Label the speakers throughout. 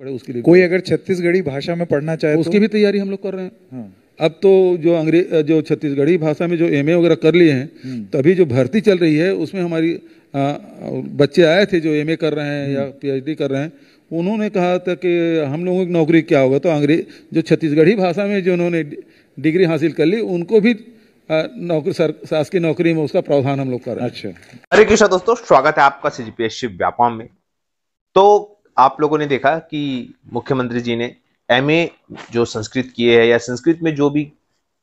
Speaker 1: पड़े उसके लिए कोई अगर छत्तीसगढ़ी भाषा में पढ़ना चाहे तो- उसकी भी तैयारी हम लोग कर रहे हैं हाँ। अब तो जो अंग्रेज जो छत्तीसगढ़ी भाषा में जो एमए वगैरह कर लिए हैं हम्म। तो अभी जो भर्ती चल रही है उसमें हमारी आ, बच्चे आए थे जो एमए कर रहे हैं या पीएचडी हम्म। कर रहे हैं उन्होंने कहा था कि हम लोगों की नौकरी क्या होगा तो अंग्रेज जो छत्तीसगढ़ी भाषा में जो उन्होंने डिग्री हासिल कर ली उनको भी नौकरी सर सास की नौकरी में उसका प्रावधान हम लोग कर रहे हैं अच्छा हरे कृष्ण दोस्तों स्वागत है आपका सी व्यापार में तो आप लोगों ने देखा कि मुख्यमंत्री जी ने एम जो संस्कृत किए हैं या संस्कृत में जो भी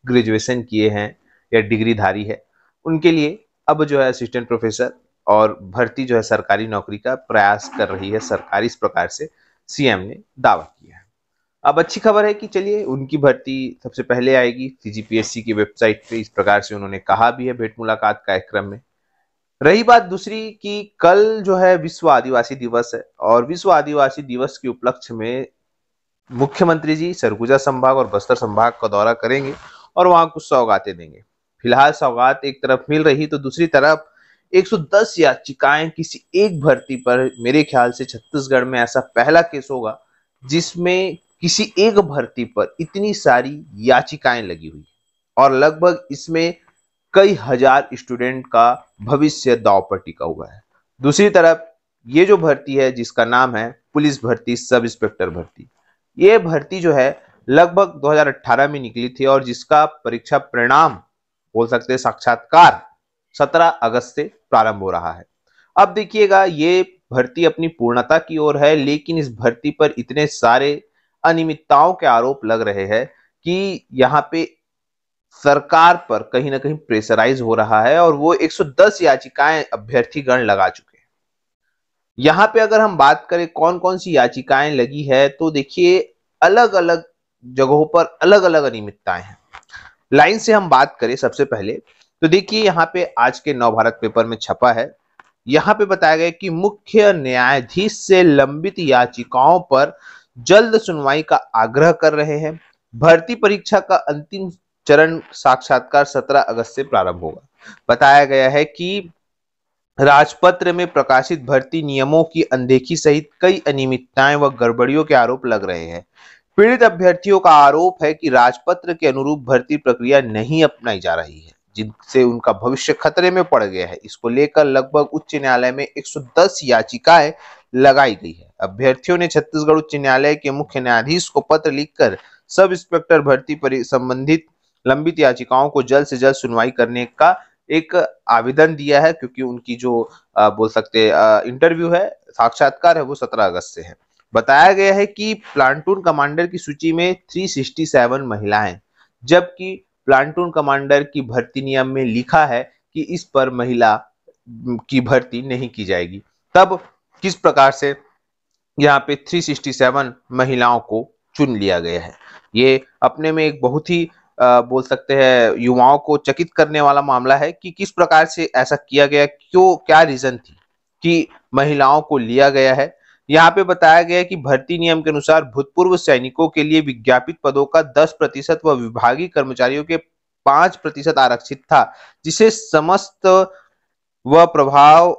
Speaker 1: ग्रेजुएशन किए हैं या डिग्रीधारी है उनके लिए अब जो है असिस्टेंट प्रोफेसर और भर्ती जो है सरकारी नौकरी का प्रयास कर रही है सरकार इस प्रकार से सीएम ने दावा किया है अब अच्छी खबर है कि चलिए उनकी भर्ती सबसे पहले आएगी सी की वेबसाइट पे इस प्रकार से उन्होंने कहा भी है भेंट मुलाकात कार्यक्रम में रही बात दूसरी कि कल जो है विश्व आदिवासी दिवस है और विश्व आदिवासी दिवस के उपलक्ष्य में मुख्यमंत्री जी सरगुजा संभाग और बस्तर संभाग का दौरा करेंगे और वहां कुछ सौगातें देंगे फिलहाल सौगात एक तरफ मिल रही तो दूसरी तरफ 110 याचिकाएं किसी एक भर्ती पर मेरे ख्याल से छत्तीसगढ़ में ऐसा पहला केस होगा जिसमें किसी एक भर्ती पर इतनी सारी याचिकाएं लगी हुई और लगभग इसमें कई हजार स्टूडेंट का भविष्य दाव पर टिका हुआ है दूसरी तरफ ये जो भर्ती है जिसका नाम है पुलिस भर्ती सब इंस्पेक्टर भर्ती ये भर्ती जो है लगभग 2018 में निकली थी और जिसका परीक्षा परिणाम बोल सकते हैं साक्षात्कार 17 अगस्त से प्रारंभ हो रहा है अब देखिएगा ये भर्ती अपनी पूर्णता की ओर है लेकिन इस भर्ती पर इतने सारे अनियमितताओं के आरोप लग रहे हैं कि यहाँ पे सरकार पर कहीं ना कहीं प्रेशराइज हो रहा है और वो 110 याचिकाएं गण लगा चुके हैं यहाँ पे अगर हम बात करें कौन कौन सी याचिकाएं लगी है तो देखिए अलग अलग जगहों पर अलग अलग अनियमितताएं हैं लाइन से हम बात करें सबसे पहले तो देखिए यहाँ पे आज के नव भारत पेपर में छपा है यहाँ पे बताया गया कि मुख्य न्यायाधीश से लंबित याचिकाओं पर जल्द सुनवाई का आग्रह कर रहे हैं भर्ती परीक्षा का अंतिम चरण साक्षात्कार 17 अगस्त से प्रारंभ होगा बताया गया है कि राजपत्र में प्रकाशित भर्ती नियमों की अनदेखी सहित कई अनियमितताएं व गड़बड़ियों के आरोप लग रहे हैं पीड़ित अभ्यर्थियों का आरोप है कि राजपत्र के अनुरूप भर्ती प्रक्रिया नहीं अपनाई जा रही है जिनसे उनका भविष्य खतरे में पड़ गया है इसको लेकर लगभग उच्च न्यायालय में 110 याचिकाएं लगाई गई है अभ्यर्थियों ने छत्तीसगढ़ उच्च न्यायालय के मुख्य न्यायाधीश को पत्र लिखकर सब इंस्पेक्टर भर्ती संबंधित लंबित याचिकाओं को जल्द से जल्द सुनवाई करने का एक आवेदन दिया है क्योंकि उनकी जो आ, बोल सकते इंटरव्यू है साक्षात्कार है वो सत्रह अगस्त से है बताया गया है कि प्लांटून कमांडर की सूची में 367 महिलाएं जबकि प्लांटून कमांडर की भर्ती नियम में लिखा है कि इस पर महिला की भर्ती नहीं की जाएगी तब किस प्रकार से यहाँ पे 367 महिलाओं को चुन लिया गया है ये अपने में एक बहुत ही बोल सकते हैं युवाओं को चकित करने वाला मामला है कि किस प्रकार से ऐसा किया गया क्यों क्या रीजन थी कि महिलाओं को लिया गया है यहाँ पे बताया गया कि भर्ती नियम के अनुसार भूतपूर्व सैनिकों के लिए विज्ञापित पदों का 10 प्रतिशत व विभागीय कर्मचारियों के 5 प्रतिशत आरक्षित था जिसे समस्त व प्रभाव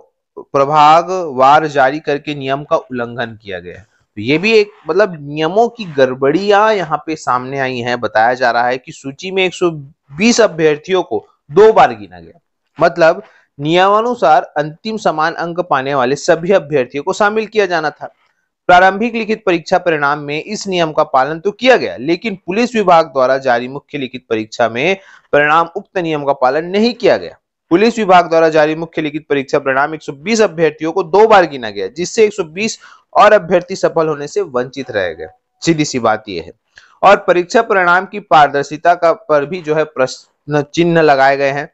Speaker 1: प्रभाग वार जारी करके नियम का उल्लंघन किया गया है तो ये भी एक मतलब नियमों की गड़बड़ियां यहाँ पे सामने आई हैं बताया जा रहा है कि सूची में 120 अभ्यर्थियों को दो बार गिना गया मतलब नियमानुसार अंतिम समान अंक पाने वाले सभी अभ्यर्थियों को शामिल किया जाना था प्रारंभिक लिखित परीक्षा परिणाम में इस नियम का पालन तो किया गया लेकिन पुलिस विभाग द्वारा जारी मुख्य लिखित परीक्षा में परिणाम उक्त नियम का पालन नहीं किया गया पुलिस विभाग द्वारा जारी मुख्य लिखित परीक्षा परिणाम 120 अभ्यर्थियों को दो बार गिना गया जिससे 120 और अभ्यर्थी सफल होने से वंचित रह गए सीधी सी बात यह है और परीक्षा परिणाम की पारदर्शिता का पर भी जो है प्रश्न चिन्ह लगाए गए हैं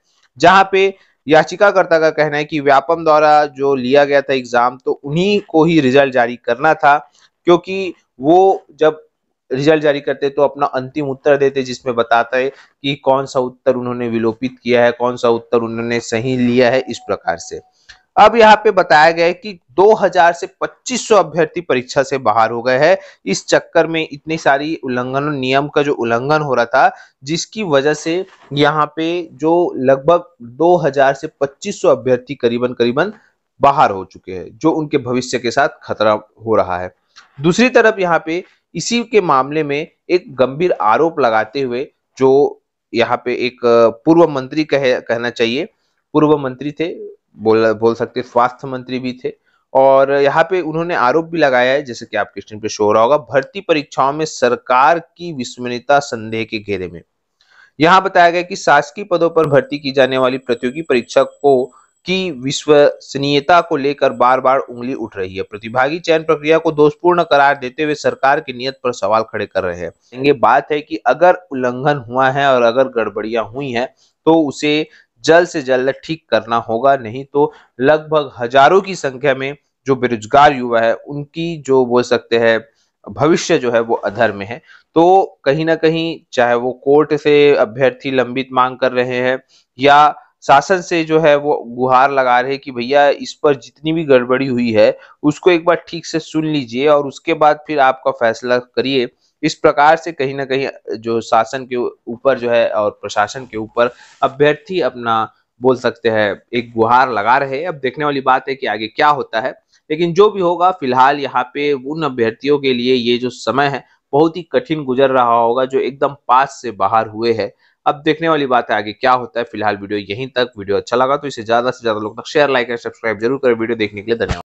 Speaker 1: जहां पे याचिकाकर्ता का कहना है कि व्यापम द्वारा जो लिया गया था एग्जाम तो उन्हीं को ही रिजल्ट जारी करना था क्योंकि वो जब रिजल्ट जारी करते तो अपना अंतिम उत्तर देते जिसमें बताता है कि कौन सा उत्तर उन्होंने विलोपित किया है कौन सा उत्तर उन्होंने सही लिया है इस प्रकार से अब यहाँ पे बताया गया है कि 2000 से 2500 अभ्यर्थी परीक्षा से बाहर हो गए हैं इस चक्कर में इतनी सारी उल्लंघन नियम का जो उल्लंघन हो रहा था जिसकी वजह से यहाँ पे जो लगभग 2000 से 2500 अभ्यर्थी करीबन करीबन बाहर हो चुके हैं जो उनके भविष्य के साथ खतरा हो रहा है दूसरी तरफ यहाँ पे इसी के मामले में एक गंभीर आरोप लगाते हुए जो यहाँ पे एक पूर्व मंत्री कह कहना चाहिए पूर्व मंत्री थे बोल बोल सकते स्वास्थ्य मंत्री भी थे और यहाँ पे उन्होंने आरोप भी लगाया है जैसे कि आपके स्क्रीन पे शो हो रहा होगा भर्ती परीक्षाओं में सरकार की विस्मृता संदेह के घेरे में यहाँ बताया गया कि शासकीय पदों पर भर्ती की जाने वाली प्रतियोगी परीक्षा को की विश्वसनीयता को लेकर बार बार उंगली उठ रही है प्रतिभागी चयन प्रक्रिया को दोषपूर्ण करार देते हुए सरकार की नियत पर सवाल खड़े कर रहे हैं ये बात है कि अगर उल्लंघन हुआ है और अगर गड़बड़ियां हुई हैं तो उसे जल्द से जल्द ठीक करना होगा नहीं तो लगभग हजारों की संख्या में जो बेरोजगार युवा है उनकी जो बोल सकते हैं भविष्य जो है वो अधर में है तो कहीं ना कहीं चाहे वो कोर्ट से अभ्यर्थी लंबित मांग कर रहे हैं या शासन से जो है वो गुहार लगा रहे कि भैया इस पर जितनी भी गड़बड़ी हुई है उसको एक बार ठीक से सुन लीजिए और उसके बाद फिर आपका फैसला करिए इस प्रकार से कहीं ना कहीं जो शासन के ऊपर जो है और प्रशासन के ऊपर अभ्यर्थी अपना बोल सकते हैं एक गुहार लगा रहे अब देखने वाली बात है कि आगे क्या होता है लेकिन जो भी होगा फिलहाल यहाँ पे उन अभ्यर्थियों के लिए ये जो समय है बहुत ही कठिन गुजर रहा होगा जो एकदम पास से बाहर हुए हैं अब देखने वाली बात है आगे क्या होता है फिलहाल वीडियो यहीं तक वीडियो अच्छा लगा तो इसे ज्यादा से ज्यादा लोग तक शेयर लाइक एंड सब्सक्राइब जरूर करें वीडियो देखने के लिए धन्यवाद